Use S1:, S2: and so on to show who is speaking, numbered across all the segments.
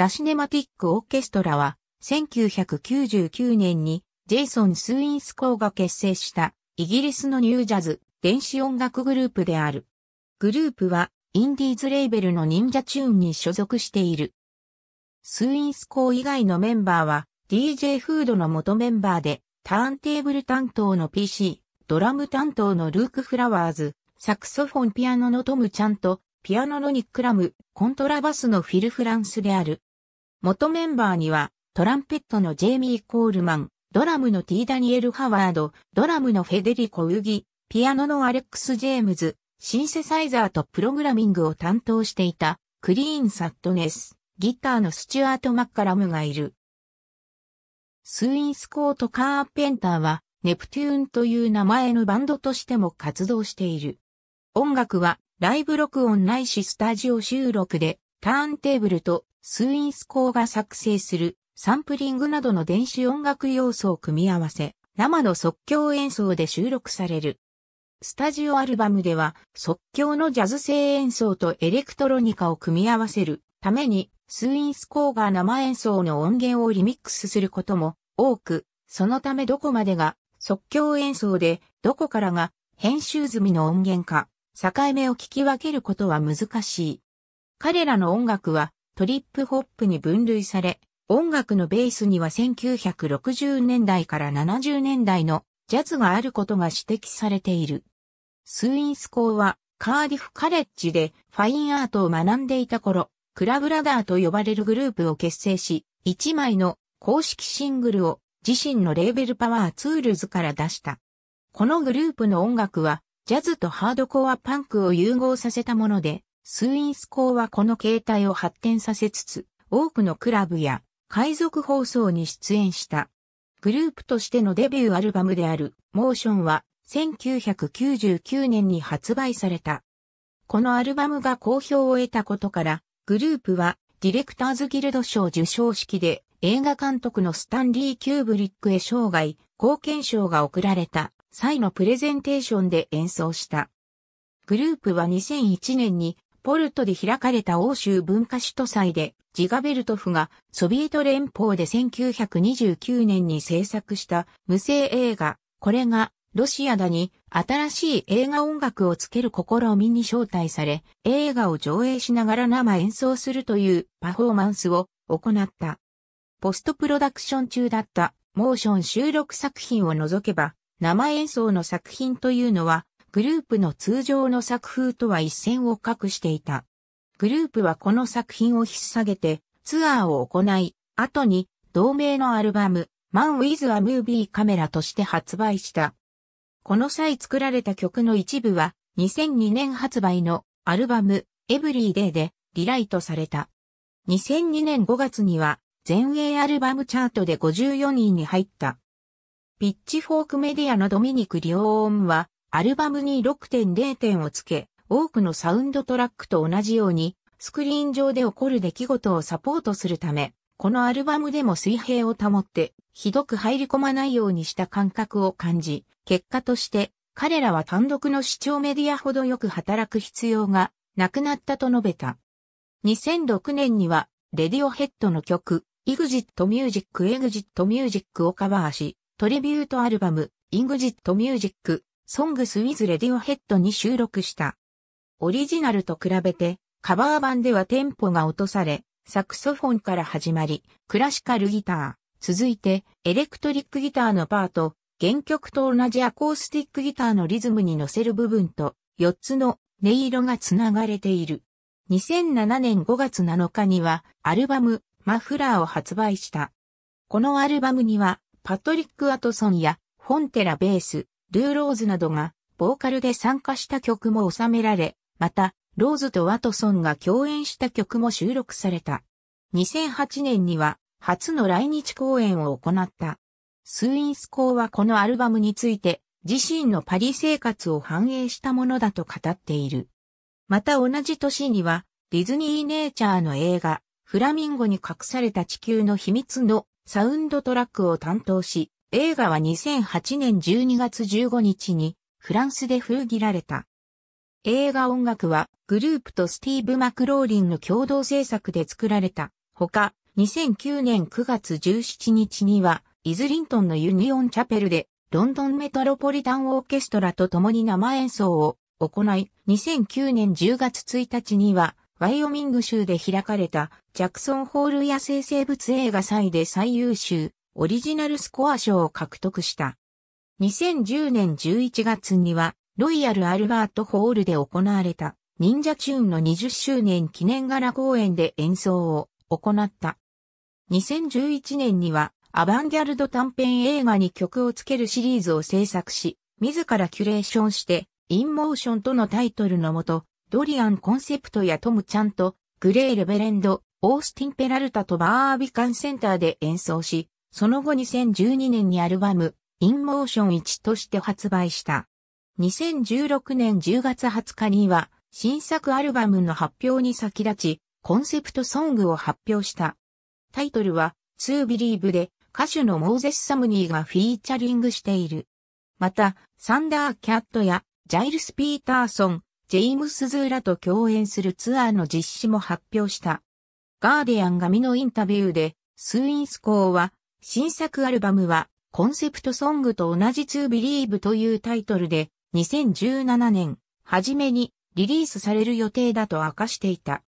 S1: ザ・シネマティック・オーケストラは、1999年にジェイソン・スウィンスコーが結成したイギリスのニュージャズ電子音楽グループである。グループはインディーズレーベルの忍者チューンに所属している。スウィンスコー以外のメンバーは DJ フードの元メンバーでターンテーブル担当の PC、ドラム担当のルーク・フラワーズ、サクソフォンピアノのトムちゃんとピアノのニックラム、コントラバスのフィル・フランスである。元メンバーには、トランペットのジェイミー・コールマン、ドラムのティー・ダニエル・ハワード、ドラムのフェデリコ・ウギ、ピアノのアレックス・ジェームズ、シンセサイザーとプログラミングを担当していた、クリーン・サットネス、ギターのスチュアート・マッカラムがいる。スイン・スコート・カーペンターは、ネプテューンという名前のバンドとしても活動している。音楽は、ライブ録音ないしスタジオ収録で、ターンテーブルとスインスーが作成するサンプリングなどの電子音楽要素を組み合わせ、生の即興演奏で収録される。スタジオアルバムでは即興のジャズ性演奏とエレクトロニカを組み合わせるためにスインスコーが生演奏の音源をリミックスすることも多く、そのためどこまでが即興演奏でどこからが編集済みの音源か、境目を聞き分けることは難しい。彼らの音楽はトリップホップに分類され、音楽のベースには1960年代から70年代のジャズがあることが指摘されている。スウィンス校はカーディフカレッジでファインアートを学んでいた頃、クラブラダーと呼ばれるグループを結成し、1枚の公式シングルを自身のレーベルパワーツールズから出した。このグループの音楽はジャズとハードコアパンクを融合させたもので、スウィンス校はこの形態を発展させつつ、多くのクラブや海賊放送に出演した。グループとしてのデビューアルバムであるモーションは1999年に発売された。このアルバムが好評を得たことから、グループはディレクターズギルド賞受賞式で映画監督のスタンリー・キューブリックへ生涯貢献賞が贈られた際のプレゼンテーションで演奏した。グループは2001年にポルトで開かれた欧州文化首都祭で、ジガベルトフがソビエト連邦で1929年に制作した無声映画、これがロシアだに新しい映画音楽をつける試みに招待され、映画を上映しながら生演奏するというパフォーマンスを行った。ポストプロダクション中だったモーション収録作品を除けば、生演奏の作品というのはグループの通常の作風とは一線を画していた。グループはこの作品を引っ提げてツアーを行い、後に同名のアルバム、マン・ウィズ・ア・ムービー・カメラとして発売した。この際作られた曲の一部は2002年発売のアルバム、エブリーデイでリライトされた。2002年5月には全英アルバムチャートで54位に入った。ピッチフォークメディアのドミニク・リオーンはアルバムに6.0点をつけ、多くのサウンドトラックと同じように、スクリーン上で起こる出来事をサポートするため、このアルバムでも水平を保って、ひどく入り込まないようにした感覚を感じ、結果として、彼らは単独の視聴メディアほどよく働く必要がなくなったと述べた。2006年には、レディオヘッドの曲、EXIT Music EXIT Music をカバーし、トリビュートアルバム、EXIT Music ソングスウィズレディオヘッドに収録した。オリジナルと比べて、カバー版ではテンポが落とされ、サクソフォンから始まり、クラシカルギター、続いて、エレクトリックギターのパート、原曲と同じアコースティックギターのリズムに乗せる部分と、4つの音色がつながれている。2007年5月7日には、アルバム、マフラーを発売した。このアルバムには、パトリック・アトソンや、フォンテラ・ベース、ルーローズなどがボーカルで参加した曲も収められ、また、ローズとワトソンが共演した曲も収録された。2008年には初の来日公演を行った。スーインスーはこのアルバムについて自身のパリ生活を反映したものだと語っている。また同じ年にはディズニーネイチャーの映画フラミンゴに隠された地球の秘密のサウンドトラックを担当し、映画は2008年12月15日にフランスで封切られた。映画音楽はグループとスティーブ・マクローリンの共同制作で作られた。ほか、2009年9月17日には、イズリントンのユニオンチャペルで、ロンドンメトロポリタンオーケストラと共に生演奏を行い、2009年10月1日には、ワイオミング州で開かれた、ジャクソンホール野生生物映画祭で最優秀、オリジナルスコア賞を獲得した。2010年11月には、ロイヤル・アルバート・ホールで行われた、忍者チューンの20周年記念柄公演で演奏を行った。2011年には、アバンギャルド短編映画に曲をつけるシリーズを制作し、自らキュレーションして、インモーションとのタイトルのもと、ドリアンコンセプトやトムちゃんと、グレーレベレンド、オースティンペラルタとバービカンセンターで演奏し、その後2012年にアルバム、インモーション1として発売した。2016年10月20日には、新作アルバムの発表に先立ち、コンセプトソングを発表した。タイトルは、2 Believe で、歌手のモーゼス・サムニーがフィーチャリングしている。また、サンダー・キャットや、ジャイルス・ピーターソン、ジェイムス・ズーラと共演するツアーの実施も発表した。ガーディアン紙のインタビューで、スーインスコーは、新作アルバムは、コンセプトソングと同じ To Believe というタイトルで、2017年、初めにリリースされる予定だと明かしていた。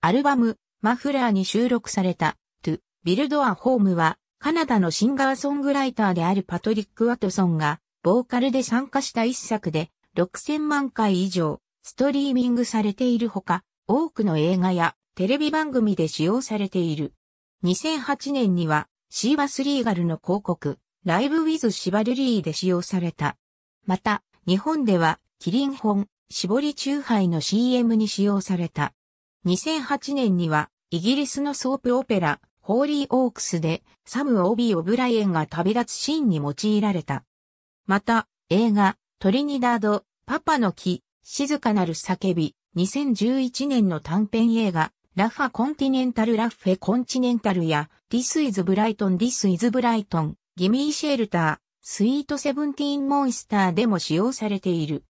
S1: アルバム、マフラーに収録された、To Build a Home は、カナダのシンガーソングライターであるパトリック・ワトソンが、ボーカルで参加した一作で、6000万回以上、ストリーミングされているほか、多くの映画やテレビ番組で使用されている。2008年にはシーバスリーガルの広告、ライブウィズシバルリーで使用された。また、日本では、キリン本、絞り中杯の CM に使用された。2008年には、イギリスのソープオペラ、ホーリーオークスで、サム・オビー・オブライエンが旅立つシーンに用いられた。また、映画、トリニダード、パパの木、静かなる叫び、2011年の短編映画、ラファコンティネンタルラッフェコンチネンタルや、This is Brighton This is Brighton ギミーシェルター、スイートセブンティーンモンスターでも使用されている。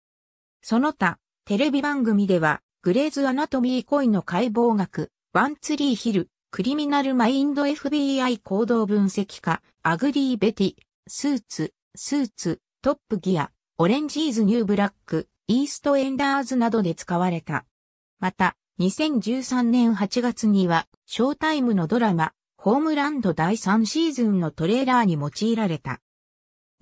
S1: その他、テレビ番組では、グレーズアナトミー恋の解剖学、ワンツリーヒル、クリミナルマインド FBI 行動分析家、アグリーベティ、スーツ、スーツ、トップギア、オレンジーズニューブラック、イーストエンダーズなどで使われた。また、2013年8月には、ショータイムのドラマ、ホームランド第3シーズンのトレーラーに用いられた。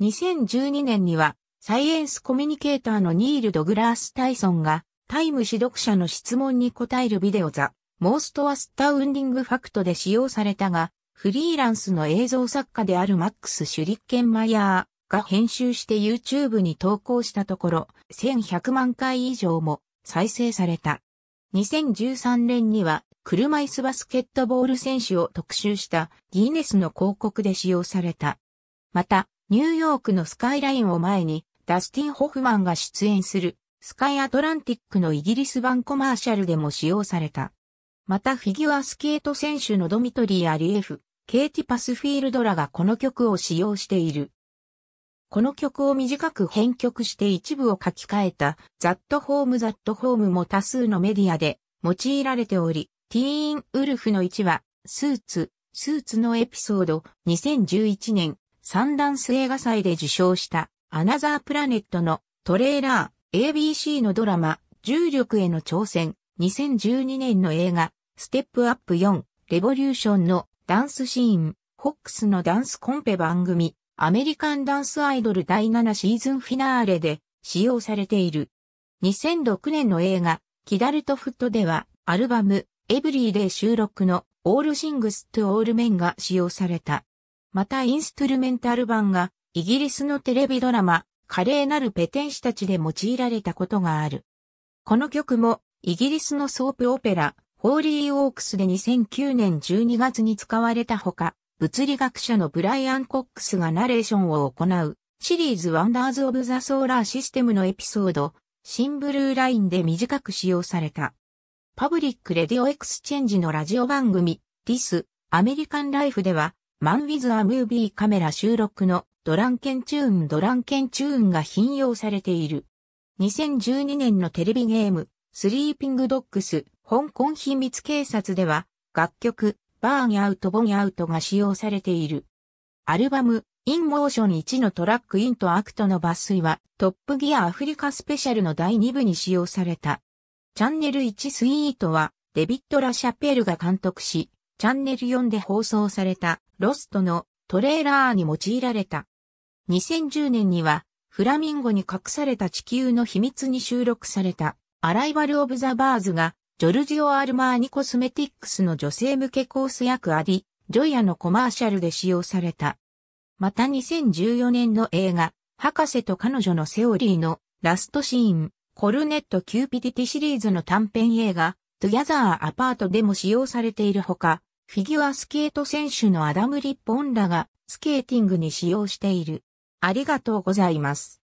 S1: 2012年には、サイエンスコミュニケーターのニール・ドグラース・タイソンが、タイム指読者の質問に答えるビデオザ、モーストアスタウンディングファクトで使用されたが、フリーランスの映像作家であるマックス・シュリッケンマイヤーが編集して YouTube に投稿したところ、1100万回以上も再生された。2013年には車椅子バスケットボール選手を特集したギーネスの広告で使用された。また、ニューヨークのスカイラインを前にダスティン・ホフマンが出演するスカイアトランティックのイギリス版コマーシャルでも使用された。またフィギュアスケート選手のドミトリー・アリエフ、ケイティ・パスフィールドらがこの曲を使用している。この曲を短く編曲して一部を書き換えたザットホームザットホームも多数のメディアで用いられており、ティーンウルフの1話、スーツ、スーツのエピソード、2011年、サンダンス映画祭で受賞した、アナザープラネットのトレーラー、ABC のドラマ、重力への挑戦、2012年の映画、ステップアップ4、レボリューションのダンスシーン、ホックスのダンスコンペ番組、アメリカンダンスアイドル第7シーズンフィナーレで使用されている。2006年の映画、キダルトフットでは、アルバム、エブリーで収録の、オールシングスとオールメンが使用された。またインストゥルメンタル版が、イギリスのテレビドラマ、華麗なるペテン師たちで用いられたことがある。この曲も、イギリスのソープオペラ、ホーリー・オークスで2009年12月に使われたほか、物理学者のブライアン・コックスがナレーションを行う、シリーズワンダーズ・オブ・ザ・ソーラー・システムのエピソード、シンブルーラインで短く使用された。パブリック・レディオ・エクスチェンジのラジオ番組、ディス、アメリカン・ライフでは、マン・ウィズ・ア・ムービーカメラ収録のドランケンチューンドランケンチューンが引用されている。2012年のテレビゲーム、スリーピングドッグス、香港秘密警察では、楽曲、バーンアウトボンアウトが使用されている。アルバム、インモーション1のトラックインとアクトの抜粋は、トップギアアフリカスペシャルの第2部に使用された。チャンネル1スイートは、デビッド・ラ・シャペールが監督し、チャンネル4で放送された、ロストのトレーラーに用いられた。2010年には、フラミンゴに隠された地球の秘密に収録された、アライバル・オブ・ザ・バーズが、ジョルジオ・アルマーニ・コスメティックスの女性向けコース薬アディ、ジョイアのコマーシャルで使用された。また2014年の映画、博士と彼女のセオリーのラストシーン、コルネット・キューピディティシリーズの短編映画、トゥギャザー・アパートでも使用されているほか、フィギュアスケート選手のアダム・リッポンらがスケーティングに使用している。ありがとうございます。